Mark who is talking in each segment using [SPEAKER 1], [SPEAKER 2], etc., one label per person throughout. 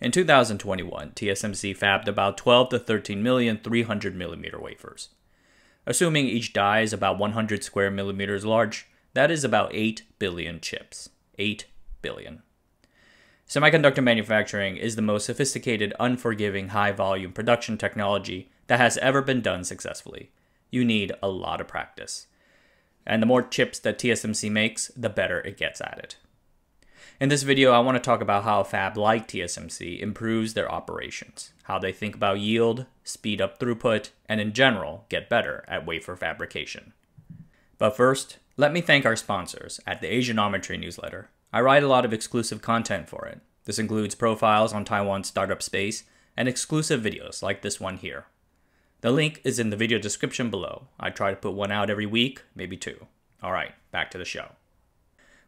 [SPEAKER 1] In 2021, TSMC fabbed about 12 to 13 million 300 millimeter wafers. Assuming each die is about 100 square millimeters large, that is about 8 billion chips. 8 billion. Semiconductor manufacturing is the most sophisticated, unforgiving, high volume production technology that has ever been done successfully. You need a lot of practice. And the more chips that TSMC makes, the better it gets at it. In this video, I want to talk about how a fab like TSMC improves their operations, how they think about yield, speed up throughput, and in general, get better at wafer fabrication. But first, let me thank our sponsors at the Asianometry newsletter. I write a lot of exclusive content for it. This includes profiles on Taiwan's startup space and exclusive videos like this one here. The link is in the video description below. I try to put one out every week, maybe two. All right, back to the show.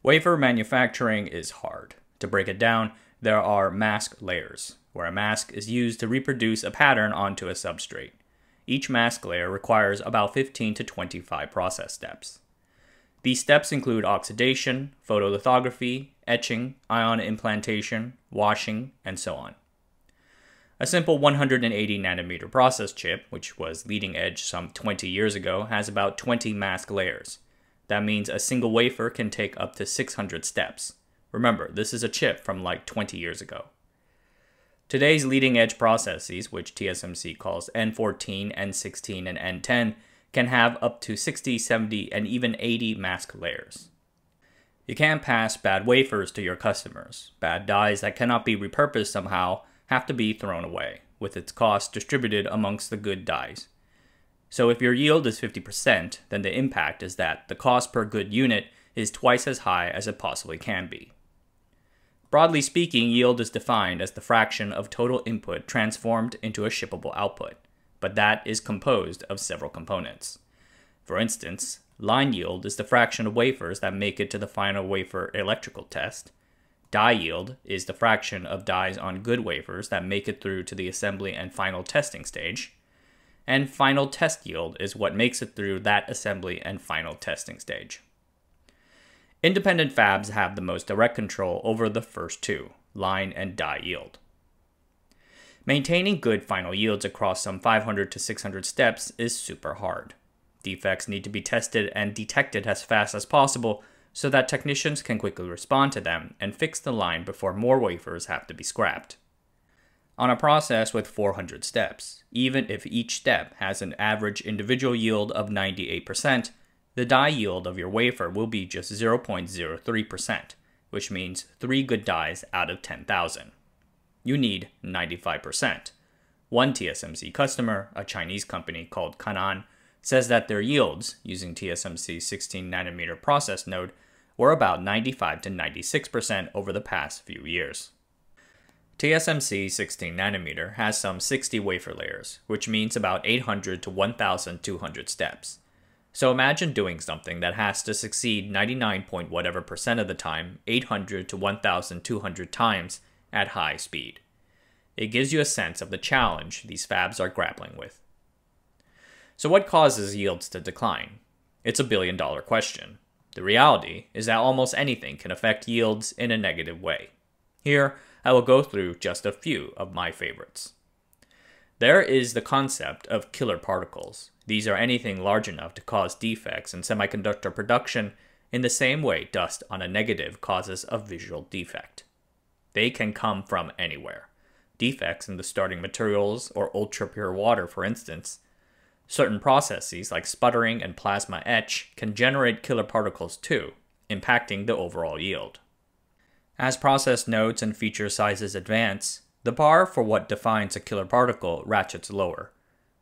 [SPEAKER 1] Wafer manufacturing is hard. To break it down, there are mask layers, where a mask is used to reproduce a pattern onto a substrate. Each mask layer requires about 15 to 25 process steps. These steps include oxidation, photolithography, etching, ion implantation, washing, and so on. A simple 180 nanometer process chip, which was leading edge some 20 years ago, has about 20 mask layers. That means a single wafer can take up to 600 steps. Remember, this is a chip from like 20 years ago. Today's leading edge processes, which TSMC calls N14, N16, and N10, can have up to 60, 70, and even 80 mask layers. You can't pass bad wafers to your customers. Bad dies that cannot be repurposed somehow have to be thrown away, with its cost distributed amongst the good dies. So if your yield is 50%, then the impact is that the cost per good unit is twice as high as it possibly can be. Broadly speaking, yield is defined as the fraction of total input transformed into a shippable output, but that is composed of several components. For instance, line yield is the fraction of wafers that make it to the final wafer electrical test. Die yield is the fraction of dies on good wafers that make it through to the assembly and final testing stage and final test yield is what makes it through that assembly and final testing stage. Independent fabs have the most direct control over the first two, line and die yield. Maintaining good final yields across some 500 to 600 steps is super hard. Defects need to be tested and detected as fast as possible so that technicians can quickly respond to them and fix the line before more wafers have to be scrapped on a process with 400 steps. Even if each step has an average individual yield of 98%, the die yield of your wafer will be just 0.03%, which means 3 good dies out of 10,000. You need 95%. One TSMC customer, a Chinese company called Kanan, says that their yields, using TSMC's 16 nanometer process node, were about 95 to 96% over the past few years. TSMC 16 nanometer has some 60 wafer layers, which means about 800 to 1200 steps. So imagine doing something that has to succeed 99 point whatever percent of the time, 800 to 1200 times at high speed. It gives you a sense of the challenge these fabs are grappling with. So what causes yields to decline? It's a billion dollar question. The reality is that almost anything can affect yields in a negative way. Here, I will go through just a few of my favorites. There is the concept of killer particles. These are anything large enough to cause defects in semiconductor production in the same way dust on a negative causes a visual defect. They can come from anywhere. Defects in the starting materials or ultra pure water, for instance. Certain processes like sputtering and plasma etch can generate killer particles too, impacting the overall yield. As process nodes and feature sizes advance, the bar for what defines a killer particle ratchets lower.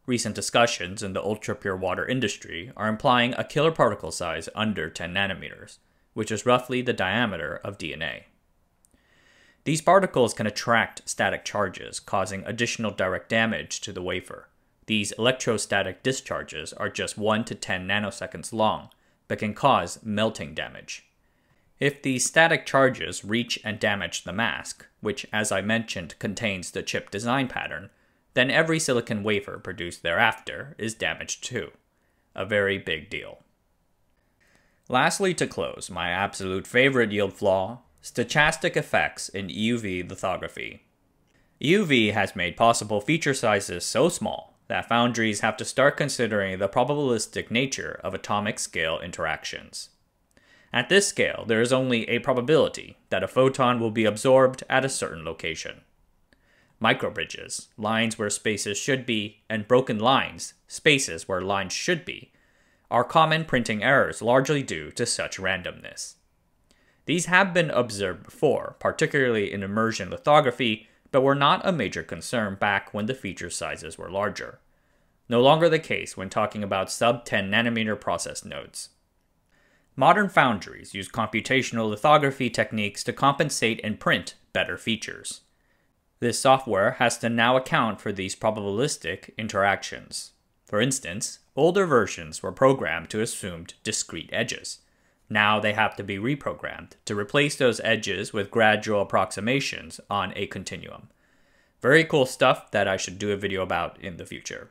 [SPEAKER 1] Recent discussions in the ultra-pure water industry are implying a killer particle size under 10 nanometers, which is roughly the diameter of DNA. These particles can attract static charges, causing additional direct damage to the wafer. These electrostatic discharges are just 1 to 10 nanoseconds long, but can cause melting damage. If the static charges reach and damage the mask, which as I mentioned contains the chip design pattern, then every silicon wafer produced thereafter is damaged too. A very big deal. Lastly, to close, my absolute favorite yield flaw stochastic effects in EUV lithography. EUV has made possible feature sizes so small that foundries have to start considering the probabilistic nature of atomic scale interactions. At this scale, there is only a probability that a photon will be absorbed at a certain location. Microbridges, lines where spaces should be, and broken lines, spaces where lines should be, are common printing errors largely due to such randomness. These have been observed before, particularly in immersion lithography, but were not a major concern back when the feature sizes were larger. No longer the case when talking about sub 10 nanometer process nodes modern foundries use computational lithography techniques to compensate and print better features. This software has to now account for these probabilistic interactions. For instance, older versions were programmed to assume discrete edges. Now they have to be reprogrammed to replace those edges with gradual approximations on a continuum. Very cool stuff that I should do a video about in the future.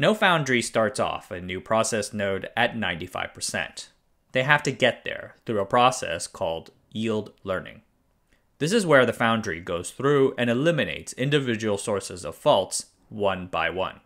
[SPEAKER 1] No Foundry starts off a new process node at 95%. They have to get there through a process called yield learning. This is where the Foundry goes through and eliminates individual sources of faults one by one.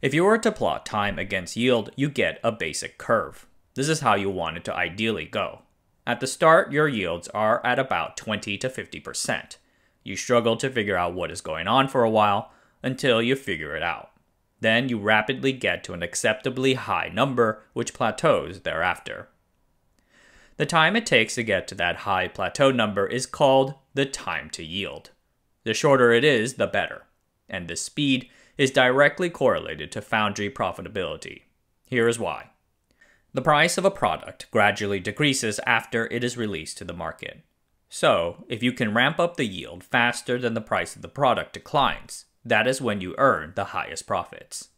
[SPEAKER 1] If you were to plot time against yield, you get a basic curve. This is how you want it to ideally go. At the start, your yields are at about 20 to 50%. You struggle to figure out what is going on for a while until you figure it out. Then you rapidly get to an acceptably high number, which plateaus thereafter. The time it takes to get to that high plateau number is called the time to yield. The shorter it is, the better. And the speed is directly correlated to foundry profitability. Here is why. The price of a product gradually decreases after it is released to the market. So, if you can ramp up the yield faster than the price of the product declines, that is when you earn the highest profits.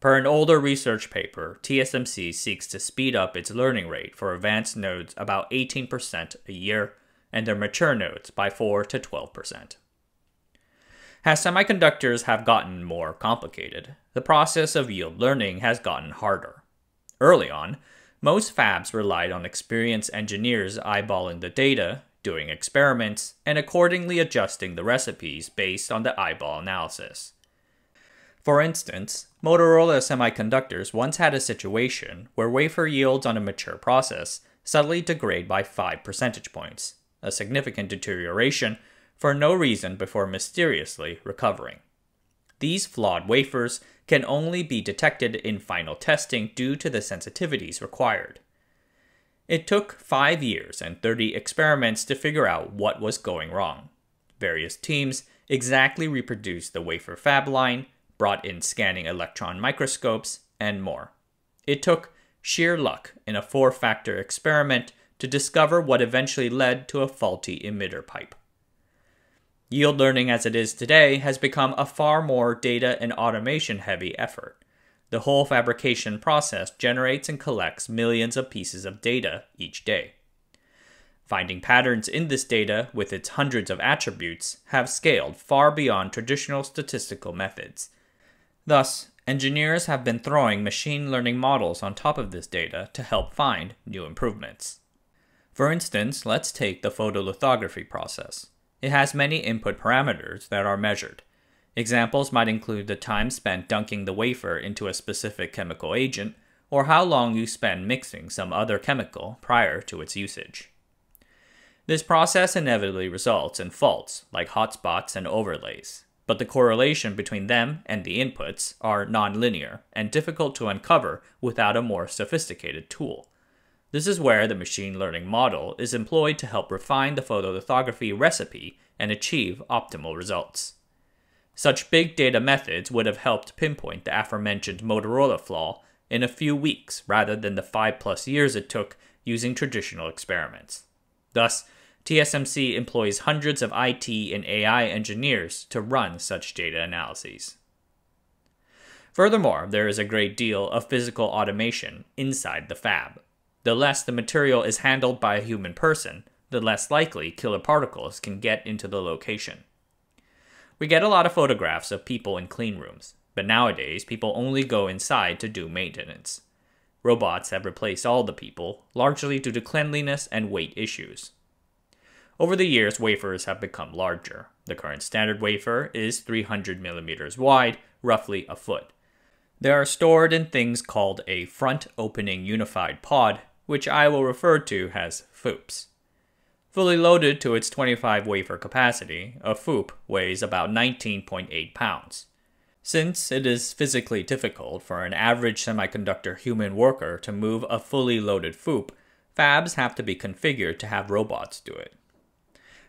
[SPEAKER 1] Per an older research paper, TSMC seeks to speed up its learning rate for advanced nodes about 18% a year and their mature nodes by 4 to 12%. As semiconductors have gotten more complicated, the process of yield learning has gotten harder. Early on, most fabs relied on experienced engineers eyeballing the data doing experiments, and accordingly adjusting the recipes based on the eyeball analysis. For instance, Motorola Semiconductors once had a situation where wafer yields on a mature process suddenly degrade by 5 percentage points, a significant deterioration for no reason before mysteriously recovering. These flawed wafers can only be detected in final testing due to the sensitivities required. It took five years and 30 experiments to figure out what was going wrong. Various teams exactly reproduced the wafer fab line, brought in scanning electron microscopes, and more. It took sheer luck in a four factor experiment to discover what eventually led to a faulty emitter pipe. Yield learning as it is today has become a far more data and automation heavy effort. The whole fabrication process generates and collects millions of pieces of data each day. Finding patterns in this data with its hundreds of attributes have scaled far beyond traditional statistical methods. Thus, engineers have been throwing machine learning models on top of this data to help find new improvements. For instance, let's take the photolithography process. It has many input parameters that are measured. Examples might include the time spent dunking the wafer into a specific chemical agent, or how long you spend mixing some other chemical prior to its usage. This process inevitably results in faults like hotspots and overlays, but the correlation between them and the inputs are nonlinear and difficult to uncover without a more sophisticated tool. This is where the machine learning model is employed to help refine the photolithography recipe and achieve optimal results. Such big data methods would have helped pinpoint the aforementioned Motorola flaw in a few weeks rather than the five plus years it took using traditional experiments. Thus, TSMC employs hundreds of IT and AI engineers to run such data analyses. Furthermore, there is a great deal of physical automation inside the fab. The less the material is handled by a human person, the less likely killer particles can get into the location. We get a lot of photographs of people in clean rooms, but nowadays people only go inside to do maintenance. Robots have replaced all the people, largely due to cleanliness and weight issues. Over the years, wafers have become larger. The current standard wafer is 300 millimeters wide, roughly a foot. They are stored in things called a front opening unified pod, which I will refer to as FOOPs. Fully loaded to its 25 wafer capacity, a FOOP weighs about 19.8 pounds. Since it is physically difficult for an average semiconductor human worker to move a fully loaded FOOP, fabs have to be configured to have robots do it.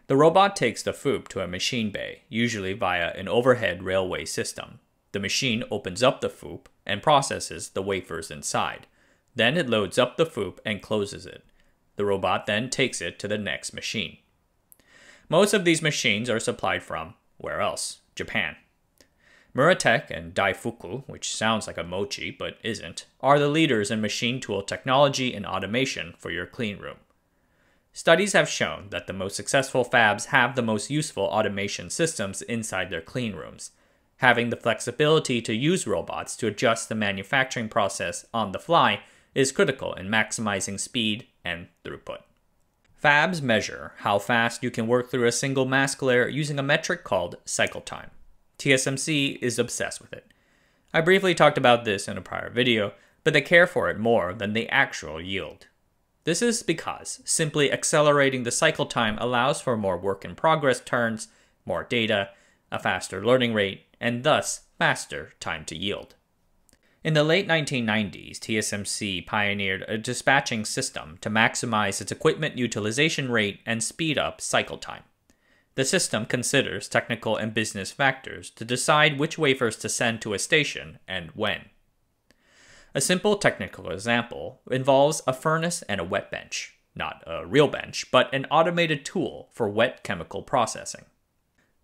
[SPEAKER 1] The robot takes the FOOP to a machine bay, usually via an overhead railway system. The machine opens up the FOOP and processes the wafers inside. Then it loads up the FOOP and closes it. The robot then takes it to the next machine. Most of these machines are supplied from where else? Japan. Muratech and Daifuku, which sounds like a mochi but isn't, are the leaders in machine tool technology and automation for your clean room. Studies have shown that the most successful fabs have the most useful automation systems inside their clean rooms, having the flexibility to use robots to adjust the manufacturing process on the fly is critical in maximizing speed, and throughput. Fabs measure how fast you can work through a single mask layer using a metric called cycle time. TSMC is obsessed with it. I briefly talked about this in a prior video, but they care for it more than the actual yield. This is because simply accelerating the cycle time allows for more work in progress turns, more data, a faster learning rate, and thus faster time to yield. In the late 1990s, TSMC pioneered a dispatching system to maximize its equipment utilization rate and speed up cycle time. The system considers technical and business factors to decide which wafers to send to a station and when. A simple technical example involves a furnace and a wet bench, not a real bench, but an automated tool for wet chemical processing.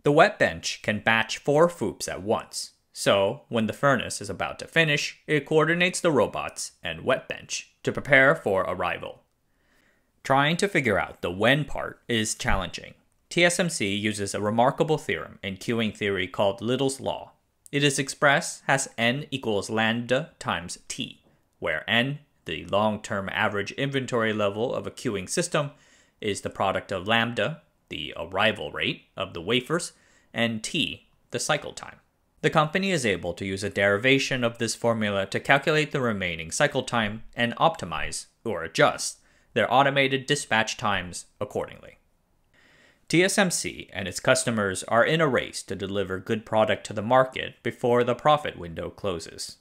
[SPEAKER 1] The wet bench can batch four FOOPs at once, so, when the furnace is about to finish, it coordinates the robots and wet bench to prepare for arrival. Trying to figure out the when part is challenging. TSMC uses a remarkable theorem in queuing theory called Little's Law. It is expressed as n equals lambda times t, where n, the long term average inventory level of a queuing system, is the product of lambda, the arrival rate of the wafers, and t, the cycle time. The company is able to use a derivation of this formula to calculate the remaining cycle time and optimize, or adjust, their automated dispatch times accordingly. TSMC and its customers are in a race to deliver good product to the market before the profit window closes.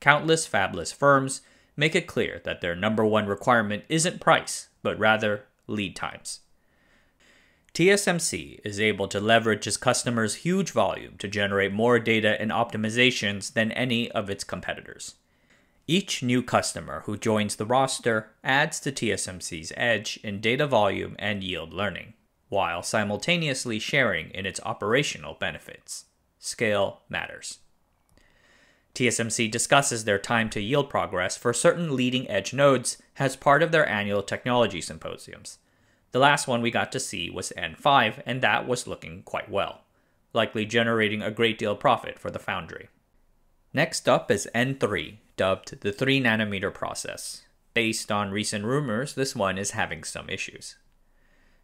[SPEAKER 1] Countless fabless firms make it clear that their number one requirement isn't price, but rather lead times. TSMC is able to leverage its customers' huge volume to generate more data and optimizations than any of its competitors. Each new customer who joins the roster adds to TSMC's edge in data volume and yield learning, while simultaneously sharing in its operational benefits. Scale matters. TSMC discusses their time to yield progress for certain leading edge nodes as part of their annual technology symposiums. The last one we got to see was N5, and that was looking quite well, likely generating a great deal of profit for the foundry. Next up is N3, dubbed the 3 nanometer process. Based on recent rumors, this one is having some issues.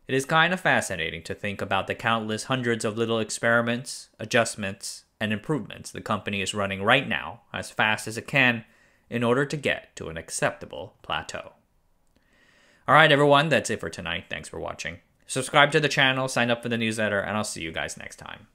[SPEAKER 1] It is kind of fascinating to think about the countless hundreds of little experiments, adjustments, and improvements the company is running right now as fast as it can in order to get to an acceptable plateau. All right, everyone, that's it for tonight. Thanks for watching. Subscribe to the channel, sign up for the newsletter, and I'll see you guys next time.